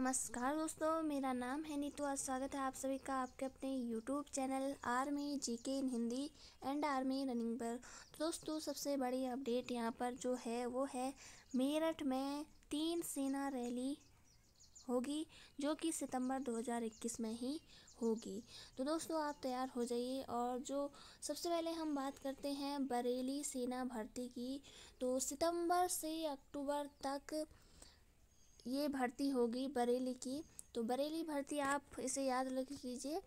नमस्कार दोस्तों मेरा नाम है नीतू और स्वागत है आप सभी का आपके अपने YouTube channel army G K in Hindi and army running पर दोस्तों सबसे बड़ी अपडेट यहाँ पर जो है वो है मेरठ में तीन सेना रैली होगी जो कि सितंबर 2021 में ही होगी तो दोस्तों आप तैयार हो जाइए और जो सबसे पहले हम बात करते हैं बरेली सेना भर्ती की तो सितंबर से अक्टूबर तक ये भर्ती होगी बरेली की तो बरेली भर्ती आप इसे याद रख लीजिए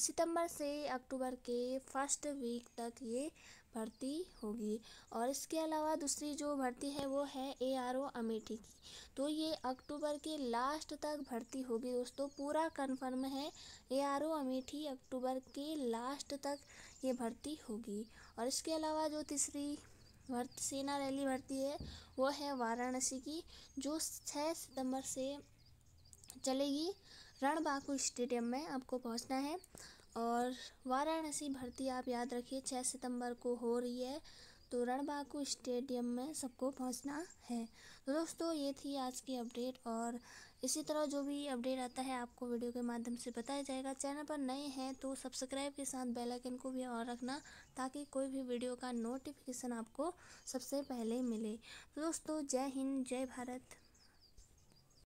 सितंबर से अक्टूबर के फर्स्ट वीक तक ये भर्ती होगी और इसके अलावा दूसरी जो भर्ती है वो है ए आर ओ अमेठी की तो ये अक्टूबर के लास्ट तक भर्ती होगी दोस्तों पूरा कन्फर्म है ए आर ओ अमेठी अक्टूबर के लास्ट तक ये भर्ती होगी और इसके अलावा जो तीसरी भर्त सेना रैली भर्ती है वो है वाराणसी की जो छः सितंबर से चलेगी रणबांकू स्टेडियम में आपको पहुंचना है और वाराणसी भर्ती आप याद रखिए छः सितंबर को हो रही है तो रणबाकू स्टेडियम में सबको पहुंचना है तो दोस्तों ये थी आज की अपडेट और इसी तरह जो भी अपडेट आता है आपको वीडियो के माध्यम से बताया जाएगा चैनल पर नए हैं तो सब्सक्राइब के साथ बेल आइकन को भी ऑन रखना ताकि कोई भी वीडियो का नोटिफिकेशन आपको सबसे पहले मिले तो दोस्तों जय हिंद जय भारत